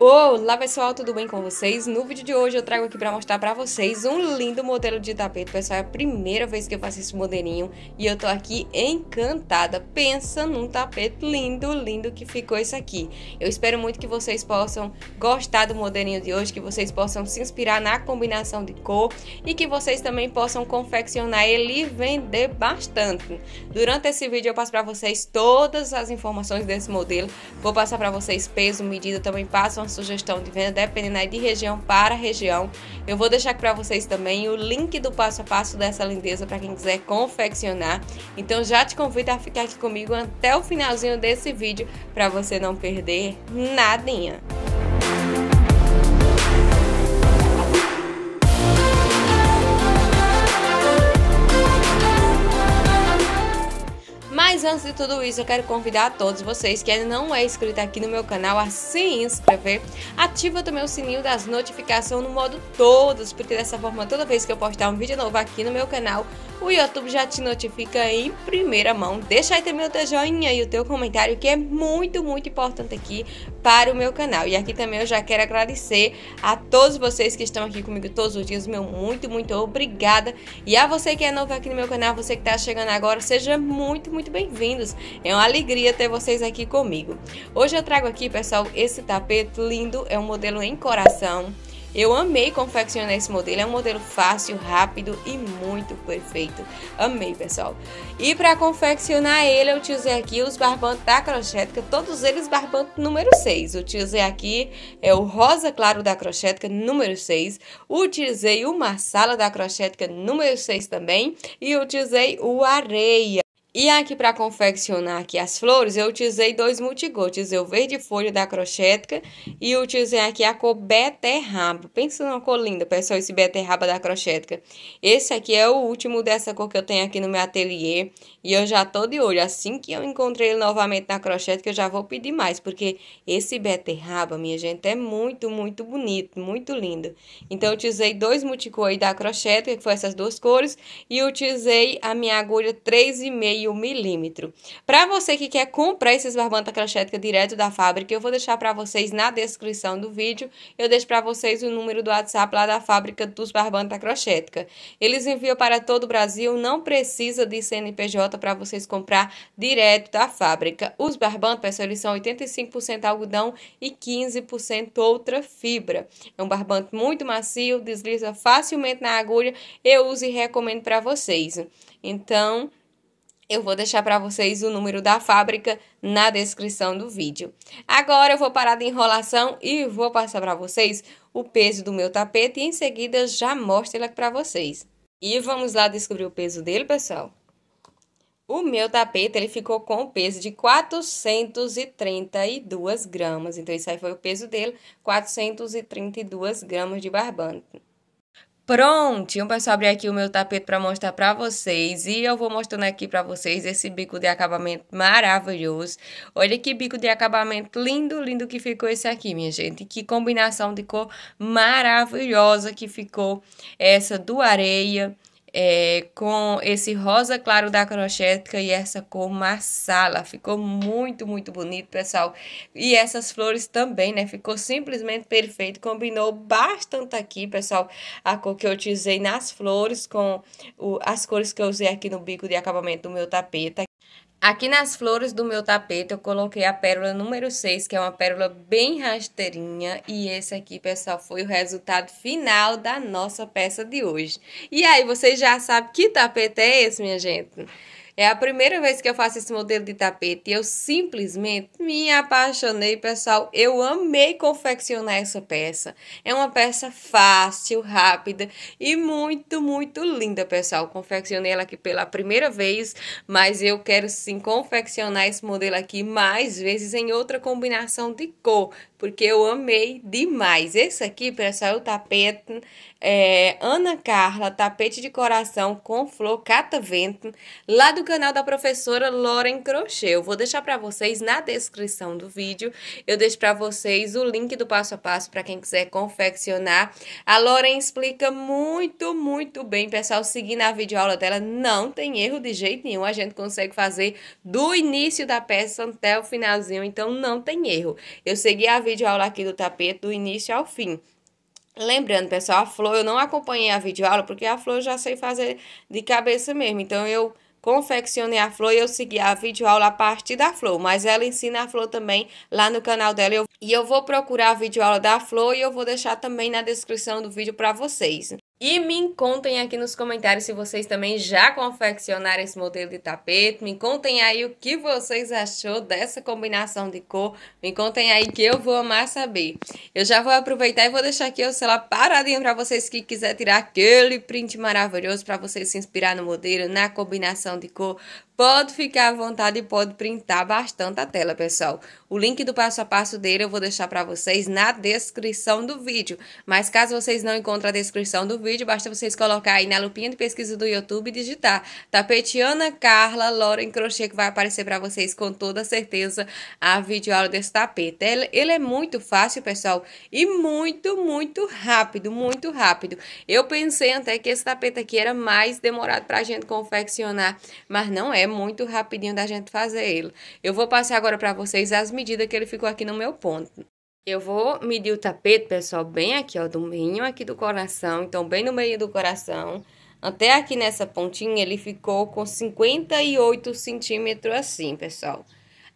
Olá pessoal, tudo bem com vocês? No vídeo de hoje eu trago aqui para mostrar para vocês um lindo modelo de tapete Pessoal, é a primeira vez que eu faço esse modelinho e eu tô aqui encantada Pensa num tapete lindo, lindo que ficou isso aqui Eu espero muito que vocês possam gostar do modelinho de hoje Que vocês possam se inspirar na combinação de cor E que vocês também possam confeccionar ele e vender bastante Durante esse vídeo eu passo para vocês todas as informações desse modelo Vou passar para vocês peso, medida, também passo sugestão de venda, dependendo aí de região para região. Eu vou deixar aqui para vocês também o link do passo a passo dessa lindeza para quem quiser confeccionar. Então já te convido a ficar aqui comigo até o finalzinho desse vídeo para você não perder nadinha. Mas antes de tudo isso, eu quero convidar a todos vocês que ainda não é inscrito aqui no meu canal a se inscrever. Ativa também o sininho das notificações no modo todos, porque dessa forma toda vez que eu postar um vídeo novo aqui no meu canal, o YouTube já te notifica em primeira mão. Deixa aí também o teu joinha e o teu comentário, que é muito, muito importante aqui para o meu canal. E aqui também eu já quero agradecer a todos vocês que estão aqui comigo todos os dias, meu muito, muito obrigada. E a você que é novo aqui no meu canal, você que está chegando agora, seja muito, muito bem-vindos. É uma alegria ter vocês aqui comigo. Hoje eu trago aqui, pessoal, esse tapete lindo, é um modelo em coração. Eu amei confeccionar esse modelo, é um modelo fácil, rápido e muito perfeito. Amei, pessoal. E para confeccionar ele, eu utilizei aqui os barbantes da Crochetica, todos eles barbante número 6. Utilizei aqui é o rosa claro da Crochetica é número 6, utilizei o marsala da Crochetica é número 6 também e utilizei o areia. E aqui para confeccionar aqui as flores, eu utilizei dois multigol, utilizei o verde folha da Crochética e utilizei aqui a cor beterraba. Pensa numa cor linda, pessoal, esse beterraba da Crochética. Esse aqui é o último dessa cor que eu tenho aqui no meu ateliê. E eu já tô de olho. Assim que eu encontrei ele novamente na crochete, que eu já vou pedir mais. Porque esse beterraba, minha gente, é muito, muito bonito. Muito lindo. Então, eu utilizei dois multicor aí da crochete, que foi essas duas cores. E utilizei a minha agulha 3,5 milímetro. Pra você que quer comprar esses barbanta crochetes é direto da fábrica, eu vou deixar pra vocês na descrição do vídeo. Eu deixo pra vocês o número do WhatsApp lá da fábrica dos barbanta crochetes. Eles enviam para todo o Brasil, não precisa de CNPJ para vocês comprar direto da fábrica. Os barbantes, pessoal, eles são 85% algodão e 15% outra fibra. É um barbante muito macio, desliza facilmente na agulha. Eu uso e recomendo para vocês. Então, eu vou deixar para vocês o número da fábrica na descrição do vídeo. Agora eu vou parar de enrolação e vou passar para vocês o peso do meu tapete e em seguida já mostro ele aqui para vocês. E vamos lá descobrir o peso dele, pessoal? O meu tapete ele ficou com o peso de 432 gramas. Então, isso aí foi o peso dele, 432 gramas de barbante. Prontinho então, para abrir aqui o meu tapete para mostrar para vocês. E eu vou mostrando aqui para vocês esse bico de acabamento maravilhoso. Olha que bico de acabamento lindo, lindo que ficou esse aqui, minha gente. Que combinação de cor maravilhosa que ficou essa do areia é, com esse rosa claro da crochética e essa cor marsala. Ficou muito, muito bonito, pessoal. E essas flores também, né? Ficou simplesmente perfeito. Combinou bastante aqui, pessoal, a cor que eu utilizei nas flores com o, as cores que eu usei aqui no bico de acabamento do meu tapete. Aqui nas flores do meu tapete eu coloquei a pérola número 6, que é uma pérola bem rasteirinha. E esse aqui, pessoal, foi o resultado final da nossa peça de hoje. E aí, vocês já sabem que tapete é esse, minha gente? É a primeira vez que eu faço esse modelo de tapete e eu simplesmente me apaixonei, pessoal. Eu amei confeccionar essa peça. É uma peça fácil, rápida e muito, muito linda, pessoal. Confeccionei ela aqui pela primeira vez, mas eu quero sim confeccionar esse modelo aqui mais vezes em outra combinação de cor, porque eu amei demais. Esse aqui, pessoal, é o tapete é, Ana Carla, tapete de coração com flor catavento, lá do canal da professora Lauren Crochê. Eu vou deixar para vocês na descrição do vídeo, eu deixo para vocês o link do passo a passo para quem quiser confeccionar. A Lauren explica muito, muito bem, pessoal, seguindo a videoaula dela, não tem erro de jeito nenhum, a gente consegue fazer do início da peça até o finalzinho, então não tem erro. Eu segui a videoaula aqui do tapete do início ao fim. Lembrando, pessoal, a flor, eu não acompanhei a videoaula porque a flor eu já sei fazer de cabeça mesmo. Então, eu Confeccione a Flor e eu segui a videoaula a partir da Flor, mas ela ensina a Flor também lá no canal dela. Eu, e eu vou procurar a videoaula da Flor e eu vou deixar também na descrição do vídeo para vocês. E me contem aqui nos comentários se vocês também já confeccionaram esse modelo de tapete. Me contem aí o que vocês achou dessa combinação de cor. Me contem aí que eu vou amar saber. Eu já vou aproveitar e vou deixar aqui o celular paradinho para vocês que quiser tirar aquele print maravilhoso para vocês se inspirar no modelo, na combinação de cor. Pode ficar à vontade e pode printar bastante a tela, pessoal. O link do passo a passo dele eu vou deixar para vocês na descrição do vídeo. Mas caso vocês não encontrem a descrição do vídeo, vídeo, basta vocês colocar aí na lupinha de pesquisa do YouTube e digitar Tapetiana Carla Loren Crochê, que vai aparecer para vocês com toda certeza a videoaula desse tapete. Ele, ele é muito fácil, pessoal, e muito, muito rápido, muito rápido. Eu pensei até que esse tapete aqui era mais demorado para a gente confeccionar, mas não é muito rapidinho da gente fazer ele. Eu vou passar agora para vocês as medidas que ele ficou aqui no meu ponto. Eu vou medir o tapete, pessoal, bem aqui, ó, do meio aqui do coração, então bem no meio do coração. Até aqui nessa pontinha, ele ficou com 58 centímetros assim, pessoal.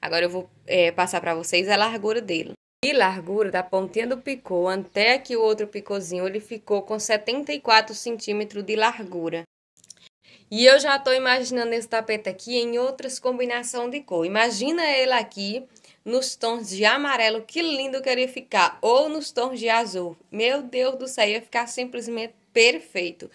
Agora eu vou é, passar para vocês a largura dele. E largura da pontinha do picô até aqui o outro picôzinho, ele ficou com 74 centímetros de largura. E eu já estou imaginando esse tapete aqui em outras combinações de cor. Imagina ele aqui nos tons de amarelo, que lindo que ele ia ficar. Ou nos tons de azul. Meu Deus do céu, ia ficar simplesmente perfeito.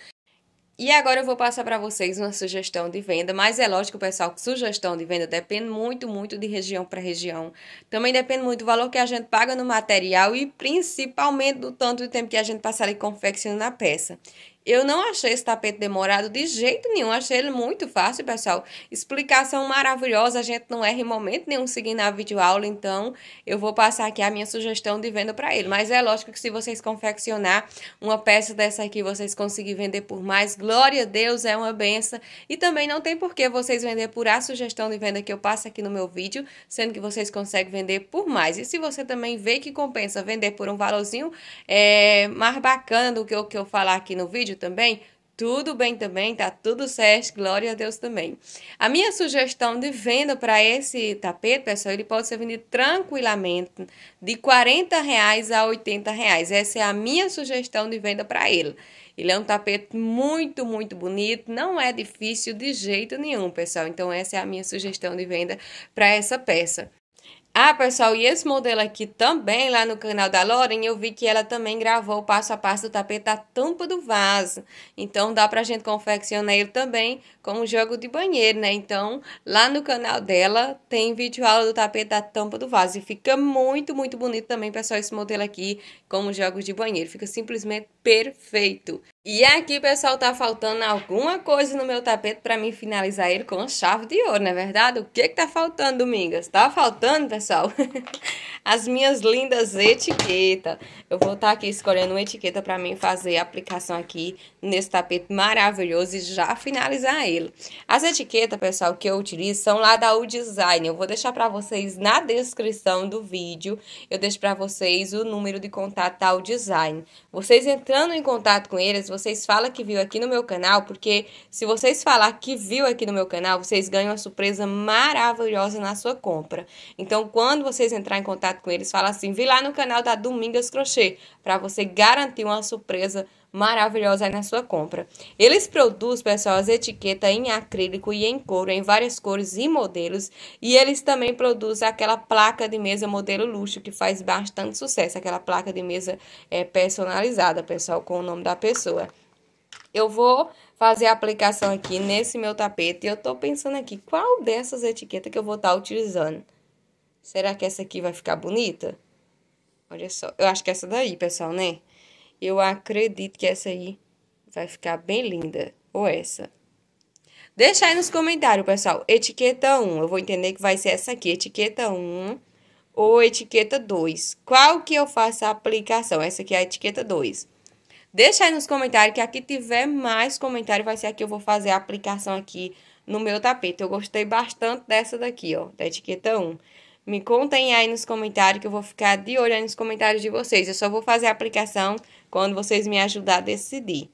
E agora eu vou passar para vocês uma sugestão de venda, mas é lógico, pessoal, que sugestão de venda depende muito, muito de região para região. Também depende muito do valor que a gente paga no material e principalmente do tanto de tempo que a gente passar ali confeccionando a peça. Eu não achei esse tapete demorado de jeito nenhum, achei ele muito fácil, pessoal. Explicação maravilhosa, a gente não erra em momento nenhum seguindo a videoaula, então eu vou passar aqui a minha sugestão de venda para ele. Mas é lógico que se vocês confeccionar uma peça dessa aqui, vocês conseguirem vender por mais, glória a Deus, é uma benção. E também não tem por que vocês vender por a sugestão de venda que eu passo aqui no meu vídeo, sendo que vocês conseguem vender por mais. E se você também vê que compensa vender por um valorzinho é, mais bacana do que o que eu falar aqui no vídeo, também, tudo bem também, tá tudo certo, glória a Deus também. A minha sugestão de venda para esse tapete, pessoal, ele pode ser vendido tranquilamente de 40 reais a 80 reais. Essa é a minha sugestão de venda para ele. Ele é um tapete muito, muito bonito, não é difícil de jeito nenhum, pessoal. Então essa é a minha sugestão de venda para essa peça. Ah, pessoal, e esse modelo aqui também, lá no canal da Loren, eu vi que ela também gravou o passo a passo do tapete da tampa do vaso. Então, dá pra gente confeccionar ele também como jogo de banheiro, né? Então, lá no canal dela tem vídeo aula do tapete da tampa do vaso. E fica muito, muito bonito também, pessoal, esse modelo aqui como jogo de banheiro. Fica simplesmente perfeito. E aqui, pessoal, tá faltando alguma coisa no meu tapete para mim finalizar ele com chave de ouro, não é verdade? O que que tá faltando, Domingas? Tá faltando, pessoal, as minhas lindas etiquetas. Eu vou estar tá aqui escolhendo uma etiqueta para mim fazer a aplicação aqui nesse tapete maravilhoso e já finalizar ele. As etiquetas, pessoal, que eu utilizo são lá da U Design. Eu vou deixar para vocês na descrição do vídeo. Eu deixo para vocês o número de contato da U Design. Vocês entrando em contato com eles, vocês falam que viu aqui no meu canal, porque se vocês falar que viu aqui no meu canal, vocês ganham uma surpresa maravilhosa na sua compra. Então, quando vocês entrar em contato com eles, fala assim: "Vi lá no canal da Domingas Crochê", para você garantir uma surpresa maravilhosa maravilhosa aí na sua compra. Eles produzem, pessoal, as etiquetas em acrílico e em couro, em várias cores e modelos. E eles também produzem aquela placa de mesa modelo luxo, que faz bastante sucesso. Aquela placa de mesa é, personalizada, pessoal, com o nome da pessoa. Eu vou fazer a aplicação aqui nesse meu tapete. E eu tô pensando aqui, qual dessas etiquetas que eu vou estar tá utilizando? Será que essa aqui vai ficar bonita? Olha só, eu acho que essa daí, pessoal, né? Eu acredito que essa aí vai ficar bem linda. Ou essa. Deixa aí nos comentários, pessoal. Etiqueta 1. Eu vou entender que vai ser essa aqui. Etiqueta 1 ou etiqueta 2. Qual que eu faço a aplicação? Essa aqui é a etiqueta 2. Deixa aí nos comentários que aqui tiver mais comentário vai ser aqui. Eu vou fazer a aplicação aqui no meu tapete. Eu gostei bastante dessa daqui, ó. Da etiqueta 1. Me contem aí nos comentários que eu vou ficar de olho aí nos comentários de vocês. Eu só vou fazer a aplicação quando vocês me ajudar a decidir.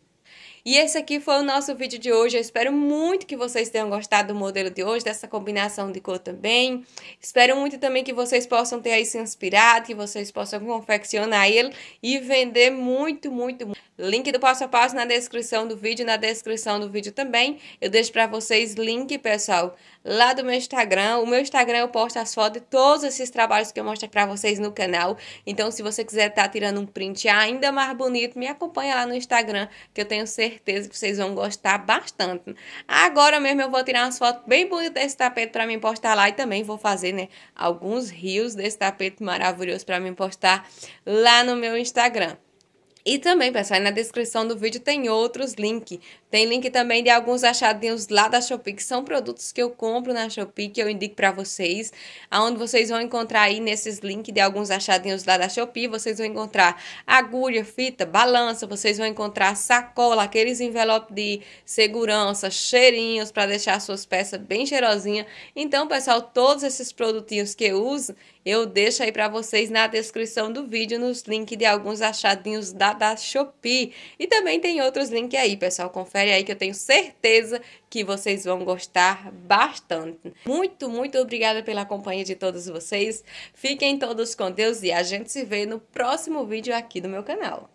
E esse aqui foi o nosso vídeo de hoje. Eu espero muito que vocês tenham gostado do modelo de hoje, dessa combinação de cor também. Espero muito também que vocês possam ter aí se inspirado, que vocês possam confeccionar ele e vender muito, muito, muito. Link do passo a passo na descrição do vídeo, na descrição do vídeo também. Eu deixo para vocês link, pessoal, lá do meu Instagram. O meu Instagram eu posto as fotos de todos esses trabalhos que eu mostro para vocês no canal. Então, se você quiser estar tá tirando um print ainda mais bonito, me acompanha lá no Instagram, que eu tenho certeza que vocês vão gostar bastante. Agora mesmo eu vou tirar umas fotos bem bonitas desse tapete para mim postar lá e também vou fazer, né, alguns rios desse tapete maravilhoso para mim postar lá no meu Instagram. E também, pessoal, na descrição do vídeo tem outros links. Tem link também de alguns achadinhos lá da Shopee, que são produtos que eu compro na Shopee, que eu indico para vocês. aonde vocês vão encontrar aí nesses links de alguns achadinhos lá da Shopee, vocês vão encontrar agulha, fita, balança, vocês vão encontrar sacola, aqueles envelopes de segurança, cheirinhos para deixar suas peças bem cheirosinhas. Então, pessoal, todos esses produtinhos que eu uso, eu deixo aí para vocês na descrição do vídeo nos links de alguns achadinhos da, da Shopee. E também tem outros links aí, pessoal. Confere aí que eu tenho certeza que vocês vão gostar bastante. Muito, muito obrigada pela companhia de todos vocês. Fiquem todos com Deus e a gente se vê no próximo vídeo aqui do meu canal.